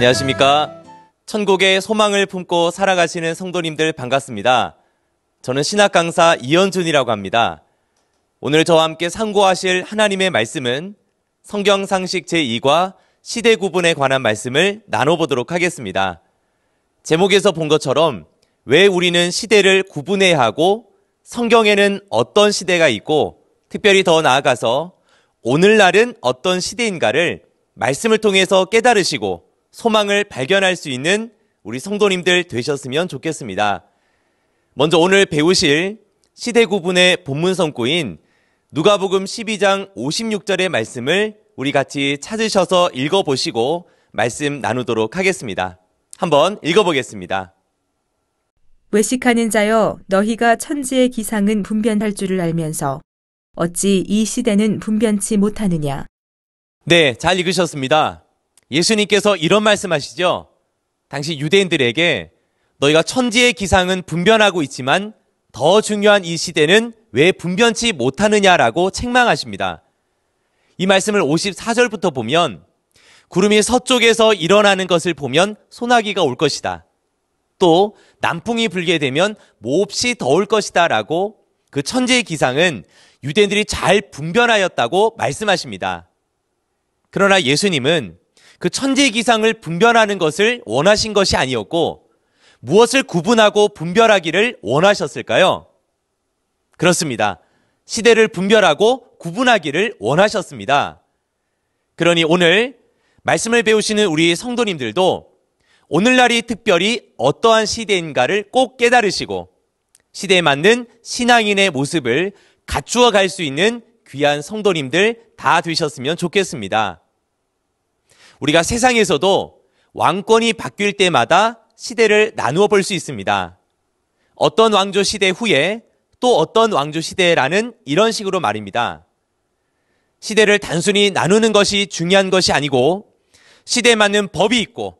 안녕하십니까. 천국의 소망을 품고 살아가시는 성도님들 반갑습니다. 저는 신학 강사 이현준이라고 합니다. 오늘 저와 함께 상고하실 하나님의 말씀은 성경 상식 제2과 시대 구분에 관한 말씀을 나눠보도록 하겠습니다. 제목에서 본 것처럼 왜 우리는 시대를 구분해야 하고 성경에는 어떤 시대가 있고 특별히 더 나아가서 오늘날은 어떤 시대인가를 말씀을 통해서 깨달으시고 소망을 발견할 수 있는 우리 성도님들 되셨으면 좋겠습니다. 먼저 오늘 배우실 시대 구분의 본문 성구인 누가복음 12장 56절의 말씀을 우리 같이 찾으셔서 읽어보시고 말씀 나누도록 하겠습니다. 한번 읽어보겠습니다. 외식하는 자여 너희가 천지의 기상은 분변할 줄을 알면서 어찌 이 시대는 분변치 못하느냐. 네, 잘 읽으셨습니다. 예수님께서 이런 말씀하시죠. 당시 유대인들에게 너희가 천지의 기상은 분변하고 있지만 더 중요한 이 시대는 왜 분변치 못하느냐라고 책망하십니다. 이 말씀을 54절부터 보면 구름이 서쪽에서 일어나는 것을 보면 소나기가 올 것이다. 또 남풍이 불게 되면 몹시 더울 것이다 라고 그천지의 기상은 유대인들이 잘분변하였다고 말씀하십니다. 그러나 예수님은 그 천지 기상을 분별하는 것을 원하신 것이 아니었고 무엇을 구분하고 분별하기를 원하셨을까요? 그렇습니다. 시대를 분별하고 구분하기를 원하셨습니다. 그러니 오늘 말씀을 배우시는 우리 성도님들도 오늘날이 특별히 어떠한 시대인가를 꼭 깨달으시고 시대에 맞는 신앙인의 모습을 갖추어 갈 수 있는 귀한 성도님들 다 되셨으면 좋겠습니다. 우리가 세상에서도 왕권이 바뀔 때마다 시대를 나누어 볼 수 있습니다. 어떤 왕조 시대 후에 또 어떤 왕조 시대라는 이런 식으로 말입니다. 시대를 단순히 나누는 것이 중요한 것이 아니고 시대에 맞는 법이 있고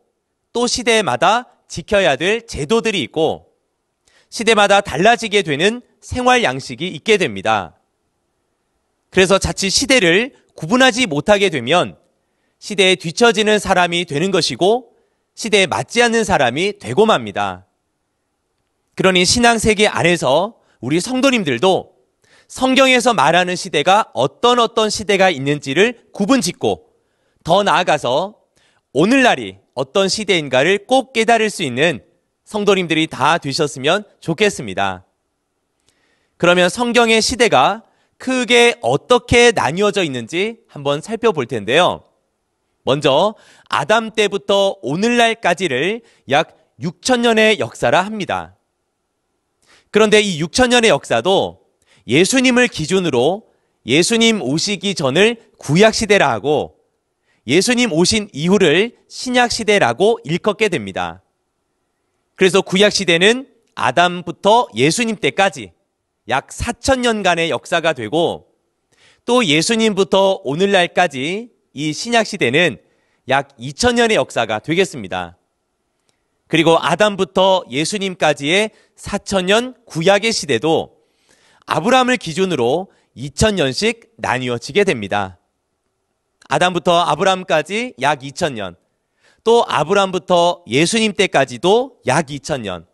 또 시대마다 지켜야 될 제도들이 있고 시대마다 달라지게 되는 생활 양식이 있게 됩니다. 그래서 자칫 시대를 구분하지 못하게 되면 시대에 뒤처지는 사람이 되는 것이고 시대에 맞지 않는 사람이 되고 맙니다. 그러니 신앙 세계 안에서 우리 성도님들도 성경에서 말하는 시대가 어떤 어떤 시대가 있는지를 구분 짓고 더 나아가서 오늘날이 어떤 시대인가를 꼭 깨달을 수 있는 성도님들이 다 되셨으면 좋겠습니다. 그러면 성경의 시대가 크게 어떻게 나뉘어져 있는지 한번 살펴볼 텐데요. 먼저 아담 때부터 오늘날까지를 약 6천년의 역사라 합니다. 그런데 이 6천년의 역사도 예수님을 기준으로 예수님 오시기 전을 구약시대라 하고 예수님 오신 이후를 신약시대라고 일컫게 됩니다. 그래서 구약시대는 아담부터 예수님 때까지 약 4천년간의 역사가 되고 또 예수님부터 오늘날까지 이 신약 시대는 약 2000년의 역사가 되겠습니다. 그리고 아담부터 예수님까지의 4000년 구약의 시대도 아브라함을 기준으로 2000년씩 나뉘어지게 됩니다. 아담부터 아브라함까지 약 2000년, 또 아브라함부터 예수님 때까지도 약 2000년,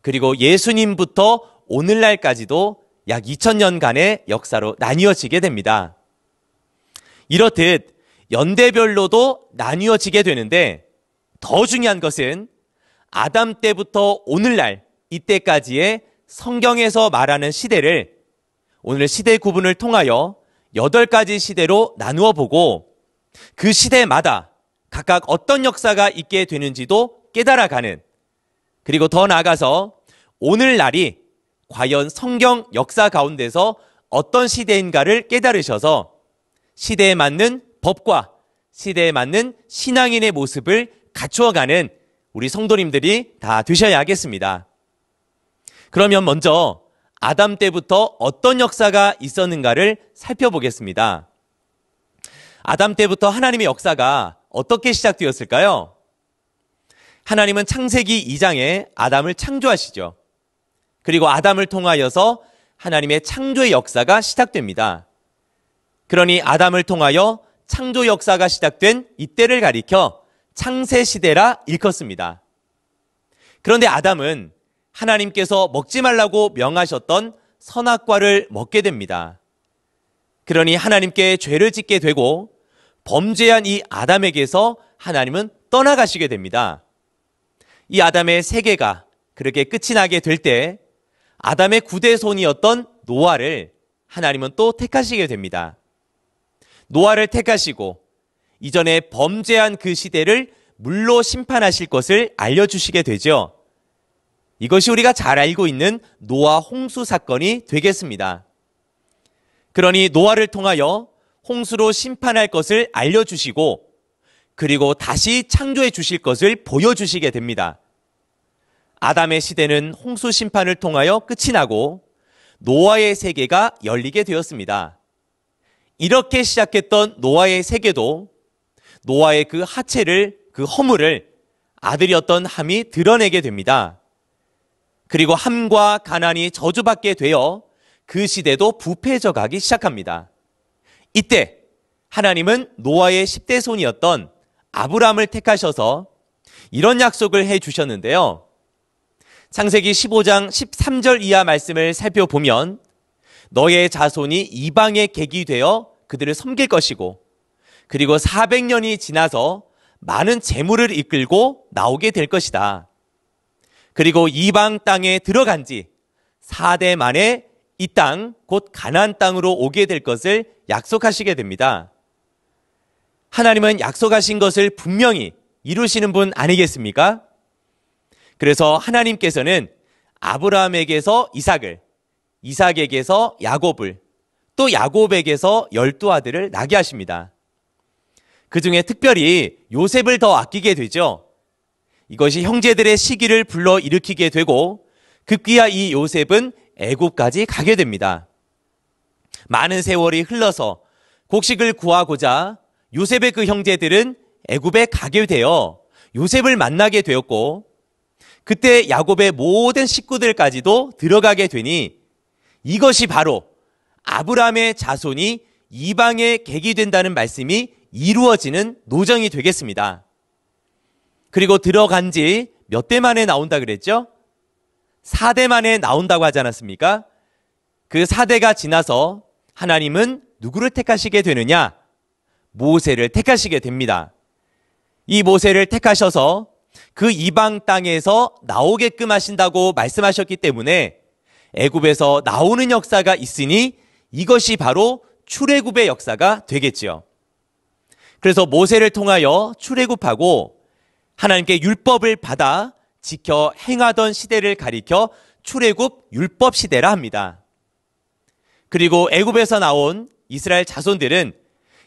그리고 예수님부터 오늘날까지도 약 2000년간의 역사로 나뉘어지게 됩니다. 이렇듯 연대별로도 나뉘어지게 되는데 더 중요한 것은 아담 때부터 오늘날 이때까지의 성경에서 말하는 시대를 오늘 시대 구분을 통하여 여덟 가지 시대로 나누어 보고 그 시대마다 각각 어떤 역사가 있게 되는지도 깨달아가는 그리고 더 나아가서 오늘날이 과연 성경 역사 가운데서 어떤 시대인가를 깨달으셔서 시대에 맞는 법과 시대에 맞는 신앙인의 모습을 갖추어가는 우리 성도님들이 다 되셔야 하겠습니다. 그러면 먼저 아담 때부터 어떤 역사가 있었는가를 살펴보겠습니다. 아담 때부터 하나님의 역사가 어떻게 시작되었을까요? 하나님은 창세기 2장에 아담을 창조하시죠. 그리고 아담을 통하여서 하나님의 창조의 역사가 시작됩니다. 그러니 아담을 통하여 창조 역사가 시작된 이때를 가리켜 창세 시대라 일컫습니다. 그런데 아담은 하나님께서 먹지 말라고 명하셨던 선악과를 먹게 됩니다. 그러니 하나님께 죄를 짓게 되고 범죄한 이 아담에게서 하나님은 떠나가시게 됩니다. 이 아담의 세계가 그렇게 끝이 나게 될 때 아담의 구대손이었던 노아를 하나님은 또 택하시게 됩니다. 노아를 택하시고 이전에 범죄한 그 시대를 물로 심판하실 것을 알려주시게 되죠. 이것이 우리가 잘 알고 있는 노아 홍수 사건이 되겠습니다. 그러니 노아를 통하여 홍수로 심판할 것을 알려주시고 그리고 다시 창조해 주실 것을 보여주시게 됩니다. 아담의 시대는 홍수 심판을 통하여 끝이 나고 노아의 세계가 열리게 되었습니다. 이렇게 시작했던 노아의 세계도 노아의 그 하체를 그 허물을 아들이었던 함이 드러내게 됩니다. 그리고 함과 가난이 저주받게 되어 그 시대도 부패져 해 가기 시작합니다. 이때 하나님은 노아의 10대 손이었던 아브람을 택하셔서 이런 약속을 해 주셨는데요. 창세기 15장 13절 이하 말씀을 살펴보면 너의 자손이 이방의 객이 되어 그들을 섬길 것이고 그리고 400년이 지나서 많은 재물을 이끌고 나오게 될 것이다. 그리고 이방 땅에 들어간 지 4대 만에 이 땅, 곧 가나안 땅으로 오게 될 것을 약속하시게 됩니다. 하나님은 약속하신 것을 분명히 이루시는 분 아니겠습니까? 그래서 하나님께서는 아브라함에게서 이삭을, 이삭에게서 야곱을 또 야곱에게서 열두 아들을 낳게 하십니다. 그 중에 특별히 요셉을 더 아끼게 되죠. 이것이 형제들의 시기를 불러 일으키게 되고 급기야 그 이 요셉은 애굽까지 가게 됩니다. 많은 세월이 흘러서 곡식을 구하고자 요셉의 그 형제들은 애굽에 가게 되어 요셉을 만나게 되었고 그때 야곱의 모든 식구들까지도 들어가게 되니 이것이 바로 아브라함의 자손이 이방의 객이 된다는 말씀이 이루어지는 노정이 되겠습니다. 그리고 들어간 지 몇 대 만에 나온다 그랬죠? 4대 만에 나온다고 하지 않았습니까? 그 4대가 지나서 하나님은 누구를 택하시게 되느냐? 모세를 택하시게 됩니다. 이 모세를 택하셔서 그 이방 땅에서 나오게끔 하신다고 말씀하셨기 때문에 애굽에서 나오는 역사가 있으니 이것이 바로 출애굽의 역사가 되겠지요. 그래서 모세를 통하여 출애굽하고 하나님께 율법을 받아 지켜 행하던 시대를 가리켜 출애굽 율법 시대라 합니다. 그리고 애굽에서 나온 이스라엘 자손들은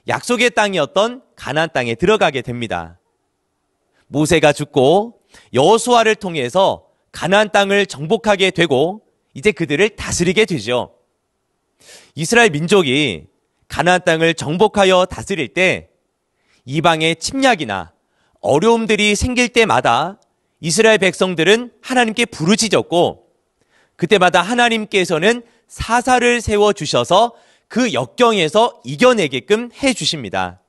약속의 땅이었던 가나안 땅에 들어가게 됩니다. 모세가 죽고 여호수아를 통해서 가나안 땅을 정복하게 되고 이제 그들을 다스리게 되죠. 이스라엘 민족이 가나안 땅을 정복하여 다스릴 때 이방의 침략이나 어려움들이 생길 때마다 이스라엘 백성들은 하나님께 부르짖었고 그때마다 하나님께서는 사사를 세워 주셔서 그 역경에서 이겨내게끔 해 주십니다.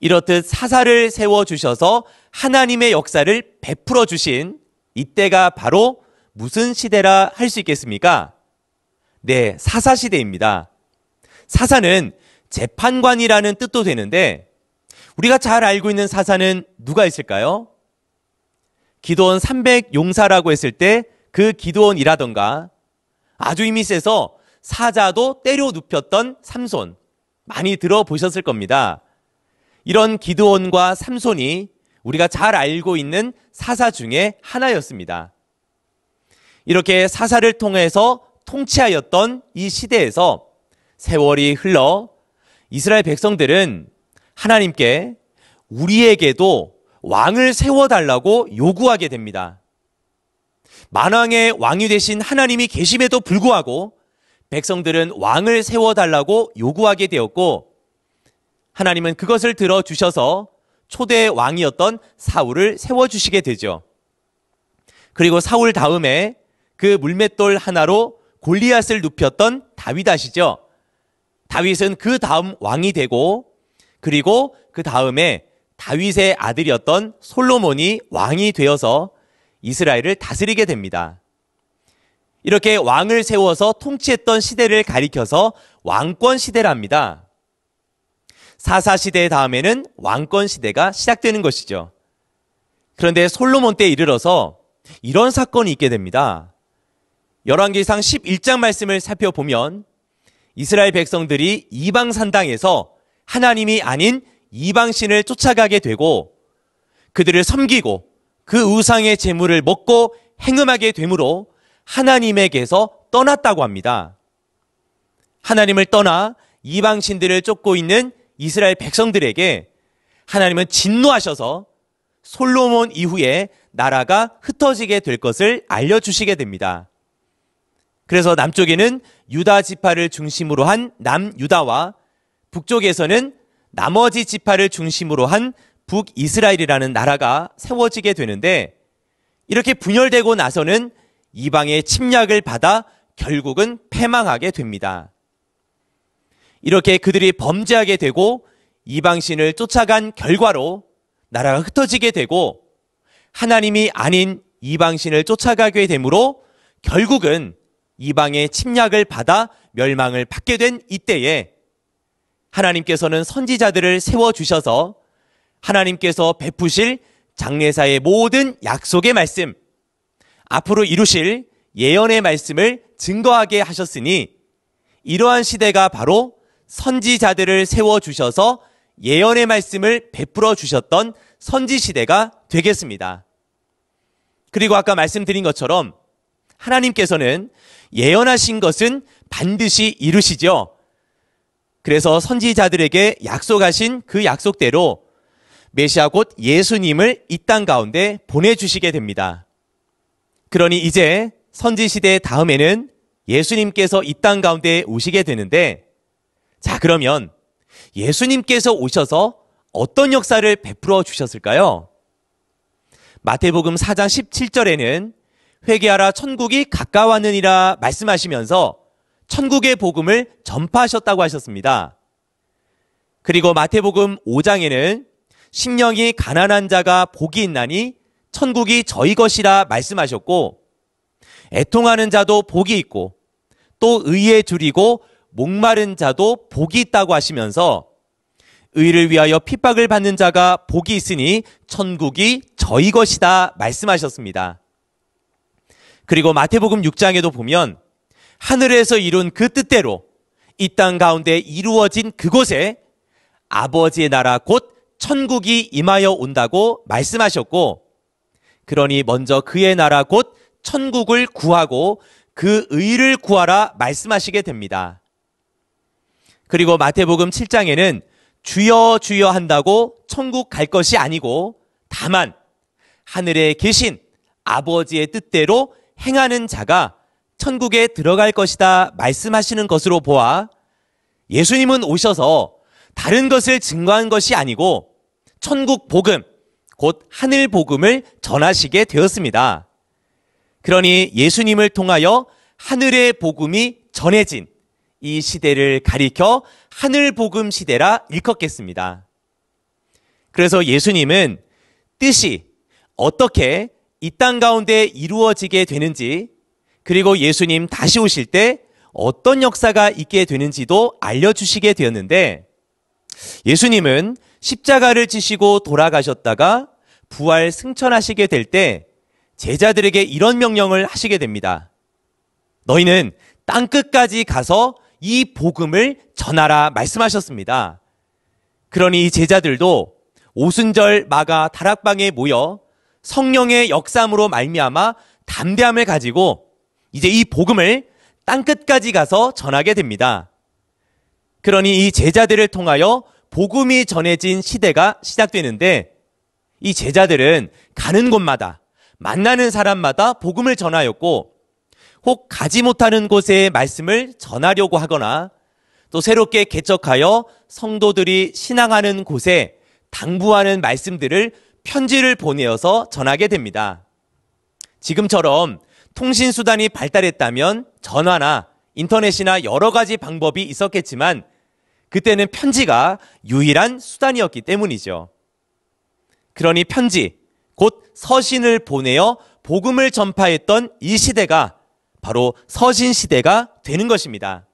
이렇듯 사사를 세워 주셔서 하나님의 역사를 베풀어 주신 이때가 바로 무슨 시대라 할 수 있겠습니까? 네, 사사시대입니다. 사사는 재판관이라는 뜻도 되는데 우리가 잘 알고 있는 사사는 누가 있을까요? 기도원 300 용사라고 했을 때 그 기도원이라던가 아주 힘이 세서 사자도 때려 눕혔던 삼손 많이 들어보셨을 겁니다. 이런 기도원과 삼손이 우리가 잘 알고 있는 사사 중에 하나였습니다. 이렇게 사사를 통해서 통치하였던 이 시대에서 세월이 흘러 이스라엘 백성들은 하나님께 우리에게도 왕을 세워달라고 요구하게 됩니다. 만왕의 왕이 되신 하나님이 계심에도 불구하고 백성들은 왕을 세워달라고 요구하게 되었고 하나님은 그것을 들어주셔서 초대 왕이었던 사울을 세워주시게 되죠. 그리고 사울 다음에 그 물맷돌 하나로 골리앗을 눕혔던 다윗 아시죠? 다윗은 그 다음 왕이 되고 그리고 그 다음에 다윗의 아들이었던 솔로몬이 왕이 되어서 이스라엘을 다스리게 됩니다. 이렇게 왕을 세워서 통치했던 시대를 가리켜서 왕권 시대랍니다. 사사 시대 다음에는 왕권 시대가 시작되는 것이죠. 그런데 솔로몬 때 이르러서 이런 사건이 있게 됩니다. 열왕기상 11장 말씀을 살펴보면 이스라엘 백성들이 이방 산당에서 하나님이 아닌 이방 신을 쫓아가게 되고 그들을 섬기고 그 우상의 재물을 먹고 행음하게 되므로 하나님에게서 떠났다고 합니다. 하나님을 떠나 이방 신들을 쫓고 있는 이스라엘 백성들에게 하나님은 진노하셔서 솔로몬 이후에 나라가 흩어지게 될 것을 알려주시게 됩니다. 그래서 남쪽에는 유다 지파를 중심으로 한 남유다와 북쪽에서는 나머지 지파를 중심으로 한 북이스라엘이라는 나라가 세워지게 되는데 이렇게 분열되고 나서는 이방의 침략을 받아 결국은 패망하게 됩니다. 이렇게 그들이 범죄하게 되고 이방신을 쫓아간 결과로 나라가 흩어지게 되고 하나님이 아닌 이방신을 쫓아가게 되므로 결국은 이방의 침략을 받아 멸망을 받게 된 이때에 하나님께서는 선지자들을 세워주셔서 하나님께서 베푸실 장례사의 모든 약속의 말씀, 앞으로 이루실 예언의 말씀을 증거하게 하셨으니 이러한 시대가 바로 선지자들을 세워주셔서 예언의 말씀을 베풀어 주셨던 선지 시대가 되겠습니다. 그리고 아까 말씀드린 것처럼 하나님께서는 예언하신 것은 반드시 이루시죠. 그래서 선지자들에게 약속하신 그 약속대로 메시아 곧 예수님을 이 땅 가운데 보내주시게 됩니다. 그러니 이제 선지시대 다음에는 예수님께서 이 땅 가운데 오시게 되는데, 자, 그러면 예수님께서 오셔서 어떤 역사를 베풀어 주셨을까요? 마태복음 4장 17절에는 회개하라 천국이 가까웠느니라 말씀하시면서 천국의 복음을 전파하셨다고 하셨습니다. 그리고 마태복음 5장에는 심령이 가난한 자가 복이 있나니 천국이 저희 것이라 말씀하셨고 애통하는 자도 복이 있고 또 의에 줄이고 목마른 자도 복이 있다고 하시면서 의를 위하여 핍박을 받는 자가 복이 있으니 천국이 저희 것이다 말씀하셨습니다. 그리고 마태복음 6장에도 보면 하늘에서 이룬 그 뜻대로 이 땅 가운데 이루어진 그곳에 아버지의 나라 곧 천국이 임하여 온다고 말씀하셨고 그러니 먼저 그의 나라 곧 천국을 구하고 그 의를 구하라 말씀하시게 됩니다. 그리고 마태복음 7장에는 주여 주여 한다고 천국 갈 것이 아니고 다만 하늘에 계신 아버지의 뜻대로 행하는 자가 천국에 들어갈 것이다 말씀하시는 것으로 보아 예수님은 오셔서 다른 것을 증거한 것이 아니고 천국 복음, 곧 하늘 복음을 전하시게 되었습니다. 그러니 예수님을 통하여 하늘의 복음이 전해진 이 시대를 가리켜 하늘 복음 시대라 일컫겠습니다. 그래서 예수님은 뜻이 어떻게 이땅 가운데 이루어지게 되는지 그리고 예수님 다시 오실 때 어떤 역사가 있게 되는지도 알려주시게 되었는데 예수님은 십자가를 지시고 돌아가셨다가 부활 승천하시게 될 때 제자들에게 이런 명령을 하시게 됩니다. 너희는 땅끝까지 가서 이 복음을 전하라 말씀하셨습니다. 그러니 제자들도 오순절 마가 다락방에 모여 성령의 역삼으로 말미암아 담대함을 가지고 이제 이 복음을 땅 끝까지 가서 전하게 됩니다. 그러니 이 제자들을 통하여 복음이 전해진 시대가 시작되는데 이 제자들은 가는 곳마다 만나는 사람마다 복음을 전하였고 혹 가지 못하는 곳에 말씀을 전하려고 하거나 또 새롭게 개척하여 성도들이 신앙하는 곳에 당부하는 말씀들을 편지를 보내어서 전하게 됩니다. 지금처럼 통신수단이 발달했다면 전화나 인터넷이나 여러 가지 방법이 있었겠지만 그때는 편지가 유일한 수단이었기 때문이죠. 그러니 편지, 곧 서신을 보내어 복음을 전파했던 이 시대가 바로 서신 시대가 되는 것입니다.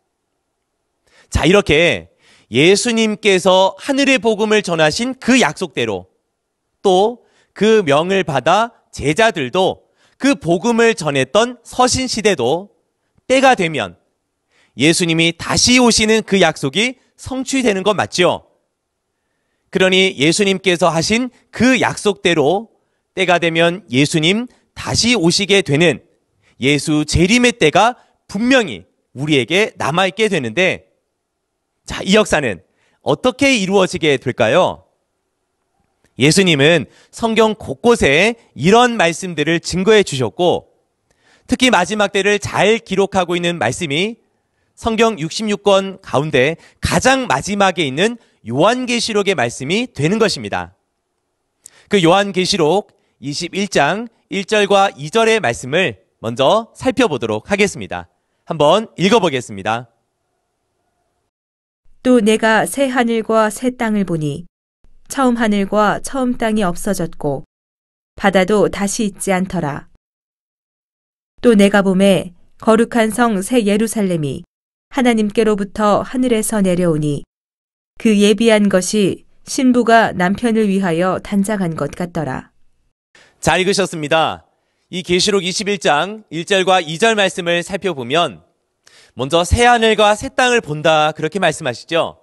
자, 이렇게 예수님께서 하늘의 복음을 전하신 그 약속대로 또그 명을 받아 제자들도 그 복음을 전했던 서신 시대도 때가 되면 예수님이 다시 오시는 그 약속이 성취되는 것 맞죠? 그러니 예수님께서 하신 그 약속대로 때가 되면 예수님 다시 오시게 되는 예수 재림의 때가 분명히 우리에게 남아있게 되는데 자, 이 역사는 어떻게 이루어지게 될까요? 예수님은 성경 곳곳에 이런 말씀들을 증거해 주셨고 특히 마지막 때를 잘 기록하고 있는 말씀이 성경 66권 가운데 가장 마지막에 있는 요한계시록의 말씀이 되는 것입니다. 그 요한계시록 21장 1절과 2절의 말씀을 먼저 살펴보도록 하겠습니다. 한번 읽어보겠습니다. 또 내가 새 하늘과 새 땅을 보니 처음 하늘과 처음 땅이 없어졌고 바다도 다시 있지 않더라. 또 내가 봄에 거룩한 성 새 예루살렘이 하나님께로부터 하늘에서 내려오니 그 예비한 것이 신부가 남편을 위하여 단장한 것 같더라. 잘 읽으셨습니다. 이 계시록 21장 1절과 2절 말씀을 살펴보면 먼저 새 하늘과 새 땅을 본다 그렇게 말씀하시죠.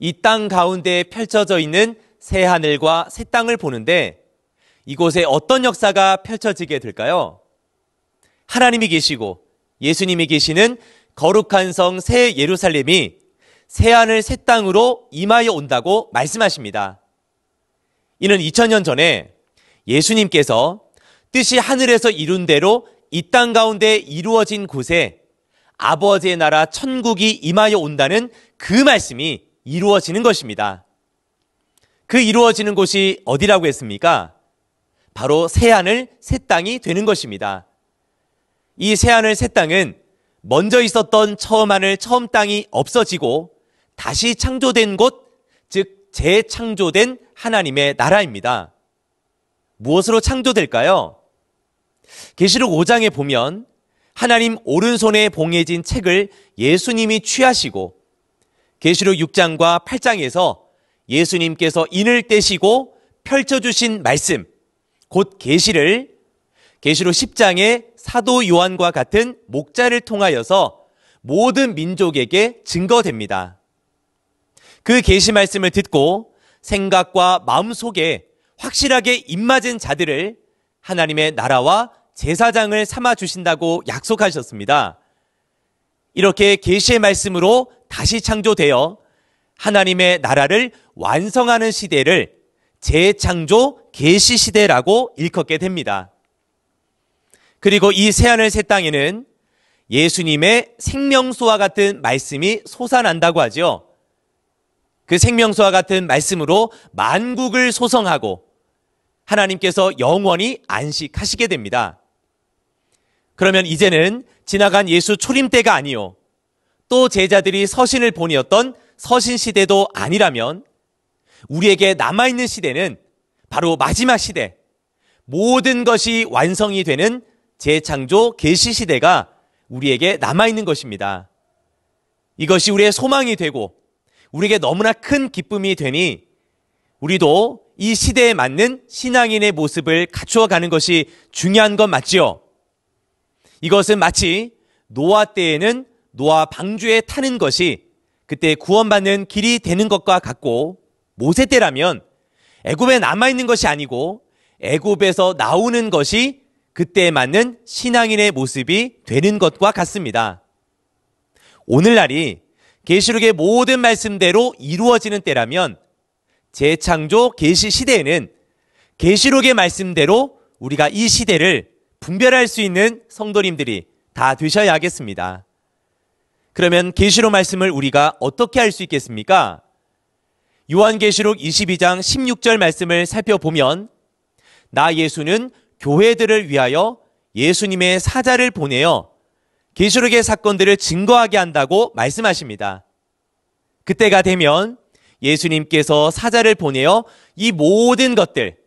이땅 가운데에 펼쳐져 있는 새 하늘과 새 땅을 보는데 이곳에 어떤 역사가 펼쳐지게 될까요? 하나님이 계시고 예수님이 계시는 거룩한 성 새 예루살렘이 새 하늘 새 땅으로 임하여 온다고 말씀하십니다. 이는 2000년 전에 예수님께서 뜻이 하늘에서 이룬 대로 이 땅 가운데 이루어진 곳에 아버지의 나라 천국이 임하여 온다는 그 말씀이 이루어지는 것입니다. 그 이루어지는 곳이 어디라고 했습니까? 바로 새 하늘, 새 땅이 되는 것입니다. 이 새 하늘, 새 땅은 먼저 있었던 처음 하늘, 처음 땅이 없어지고 다시 창조된 곳, 즉 재창조된 하나님의 나라입니다. 무엇으로 창조될까요? 계시록 5장에 보면 하나님 오른손에 봉해진 책을 예수님이 취하시고 계시록 6장과 8장에서 예수님께서 인을 떼시고 펼쳐주신 말씀, 곧 계시를 계시록 10장의 사도 요한과 같은 목자를 통하여서 모든 민족에게 증거됩니다. 그 계시 말씀을 듣고 생각과 마음속에 확실하게 입맞은 자들을 하나님의 나라와 제사장을 삼아 주신다고 약속하셨습니다. 이렇게 계시의 말씀으로 다시 창조되어 하나님의 나라를 완성하는 시대를 재창조 계시 시대라고 일컫게 됩니다. 그리고 이 새하늘 새 땅에는 예수님의 생명수와 같은 말씀이 솟아난다고 하죠. 그 생명수와 같은 말씀으로 만국을 소성하고 하나님께서 영원히 안식하시게 됩니다. 그러면 이제는 지나간 예수 초림 때가 아니요. 또 제자들이 서신을 보내었던 서신 시대도 아니라면 우리에게 남아있는 시대는 바로 마지막 시대, 모든 것이 완성이 되는 재창조 개시 시대가 우리에게 남아있는 것입니다. 이것이 우리의 소망이 되고 우리에게 너무나 큰 기쁨이 되니 우리도 이 시대에 맞는 신앙인의 모습을 갖추어 가는 것이 중요한 것 맞지요. 이것은 마치 노아 때에는 노아 방주에 타는 것이 그때 구원받는 길이 되는 것과 같고 모세 때라면 애굽에 남아 있는 것이 아니고 애굽에서 나오는 것이 그때에 맞는 신앙인의 모습이 되는 것과 같습니다. 오늘날이 계시록의 모든 말씀대로 이루어지는 때라면 재창조 계시 시대에는 계시록의 말씀대로 우리가 이 시대를 분별할 수 있는 성도님들이 다 되셔야겠습니다. 그러면 계시록 말씀을 우리가 어떻게 할 수 있겠습니까? 요한계시록 22장 16절 말씀을 살펴보면 나 예수는 교회들을 위하여 예수님의 사자를 보내어 계시록의 사건들을 증거하게 한다고 말씀하십니다. 그때가 되면 예수님께서 사자를 보내어 이 모든 것들,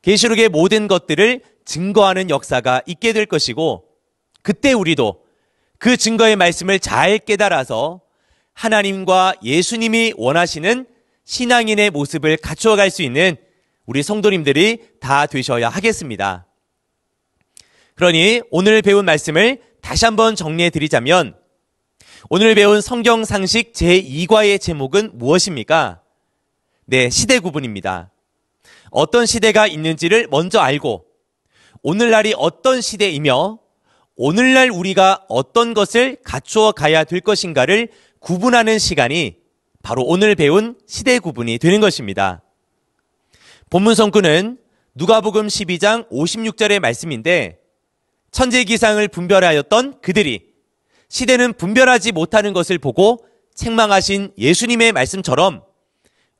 계시록의 모든 것들을 증거하는 역사가 있게 될 것이고 그때 우리도 그 증거의 말씀을 잘 깨달아서 하나님과 예수님이 원하시는 신앙인의 모습을 갖추어 갈 수 있는 우리 성도님들이 다 되셔야 하겠습니다. 그러니 오늘 배운 말씀을 다시 한번 정리해 드리자면 오늘 배운 성경 상식 제2과의 제목은 무엇입니까? 네, 시대 구분입니다. 어떤 시대가 있는지를 먼저 알고 오늘날이 어떤 시대이며 오늘날 우리가 어떤 것을 갖추어 가야 될 것인가를 구분하는 시간이 바로 오늘 배운 시대 구분이 되는 것입니다. 본문 성구는 누가복음 12장 56절의 말씀인데 천재기상을 분별하였던 그들이 시대는 분별하지 못하는 것을 보고 책망하신 예수님의 말씀처럼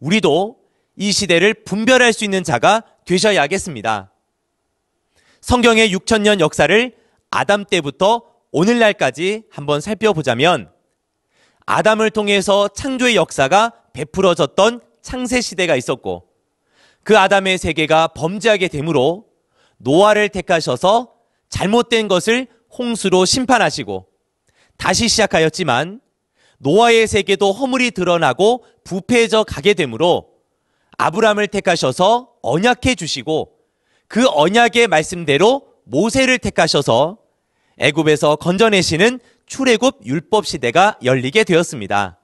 우리도 이 시대를 분별할 수 있는 자가 되셔야겠습니다. 성경의 6천년 역사를 아담 때부터 오늘날까지 한번 살펴보자면 아담을 통해서 창조의 역사가 베풀어졌던 창세 시대가 있었고 그 아담의 세계가 범죄하게 되므로 노아를 택하셔서 잘못된 것을 홍수로 심판하시고 다시 시작하였지만 노아의 세계도 허물이 드러나고 부패해져 가게 되므로 아브람을 택하셔서 언약해 주시고 그 언약의 말씀대로 모세를 택하셔서 애굽에서 건져내시는 출애굽 율법 시대가 열리게 되었습니다.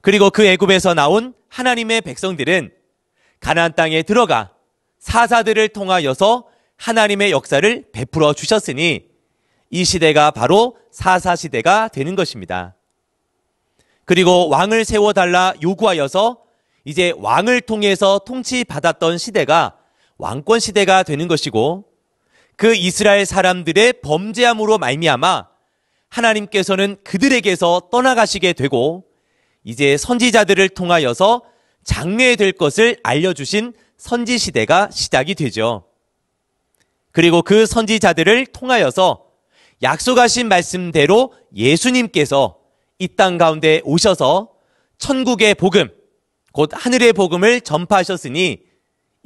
그리고 그 애굽에서 나온 하나님의 백성들은 가나안 땅에 들어가 사사들을 통하여서 하나님의 역사를 베풀어 주셨으니 이 시대가 바로 사사 시대가 되는 것입니다. 그리고 왕을 세워 달라 요구하여서 이제 왕을 통해서 통치받았던 시대가 왕권 시대가 되는 것이고 그 이스라엘 사람들의 범죄함으로 말미암아 하나님께서는 그들에게서 떠나가시게 되고 이제 선지자들을 통하여서 장래될 것을 알려주신 선지 시대가 시작이 되죠. 그리고 그 선지자들을 통하여서 약속하신 말씀대로 예수님께서 이 땅 가운데 오셔서 천국의 복음, 곧 하늘의 복음을 전파하셨으니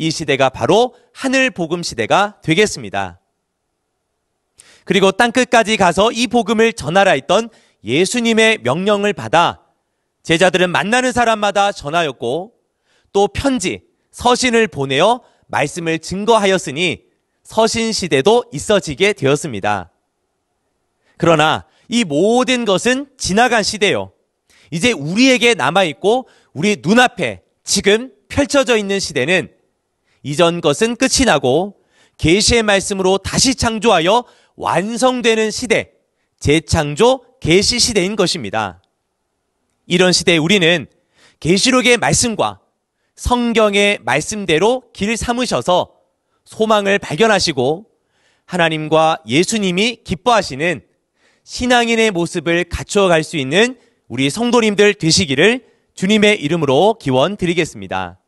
이 시대가 바로 하늘 복음 시대가 되겠습니다. 그리고 땅 끝까지 가서 이 복음을 전하라 했던 예수님의 명령을 받아 제자들은 만나는 사람마다 전하였고 또 편지, 서신을 보내어 말씀을 증거하였으니 서신 시대도 있어지게 되었습니다. 그러나 이 모든 것은 지나간 시대요. 이제 우리에게 남아있고 우리 눈앞에 지금 펼쳐져 있는 시대는 이전 것은 끝이 나고 계시의 말씀으로 다시 창조하여 완성되는 시대, 재창조 계시 시대인 것입니다. 이런 시대에 우리는 계시록의 말씀과 성경의 말씀대로 길 삼으셔서 소망을 발견하시고 하나님과 예수님이 기뻐하시는 신앙인의 모습을 갖추어 갈 수 있는 우리 성도님들 되시기를 주님의 이름으로 기원 드리겠습니다.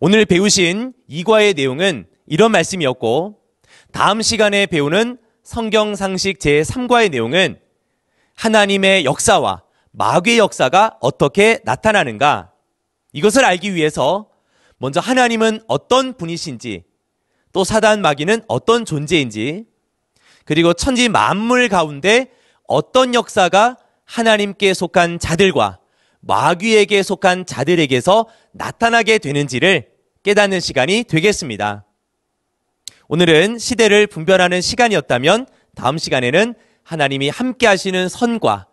오늘 배우신 이과의 내용은 이런 말씀이었고 다음 시간에 배우는 성경 상식 제3과의 내용은 하나님의 역사와 마귀의 역사가 어떻게 나타나는가 이것을 알기 위해서 먼저 하나님은 어떤 분이신지 또 사단 마귀는 어떤 존재인지 그리고 천지 만물 가운데 어떤 역사가 하나님께 속한 자들과 마귀에게 속한 자들에게서 나타나게 되는지를 깨닫는 시간이 되겠습니다. 오늘은 시대를 분별하는 시간이었다면 다음 시간에는 하나님이 함께 하시는 선과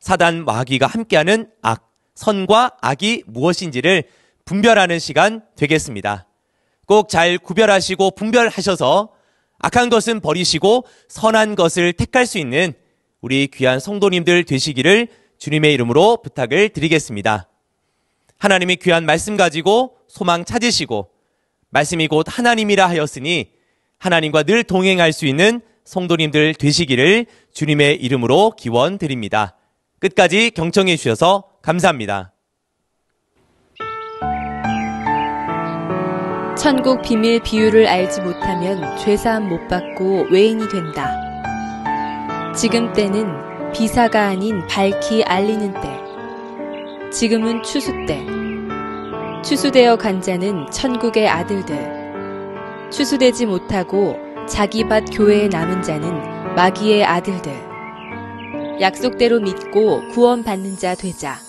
사단 마귀가 함께하는 악, 선과 악이 무엇인지를 분별하는 시간 되겠습니다. 꼭 잘 구별하시고 분별하셔서 악한 것은 버리시고 선한 것을 택할 수 있는 우리 귀한 성도님들 되시기를 주님의 이름으로 부탁을 드리겠습니다. 하나님이 귀한 말씀 가지고 소망 찾으시고 말씀이 곧 하나님이라 하였으니 하나님과 늘 동행할 수 있는 성도님들 되시기를 주님의 이름으로 기원 드립니다. 끝까지 경청해 주셔서 감사합니다. 천국 비밀 비유를 알지 못하면 죄사함 못 받고 외인이 된다. 지금 때는 비사가 아닌 밝히 알리는 때. 지금은 추수 때. 추수되어 간 자는 천국의 아들들. 추수되지 못하고 자기 밭 교회에 남은 자는 마귀의 아들들. 약속대로 믿고 구원받는 자 되자.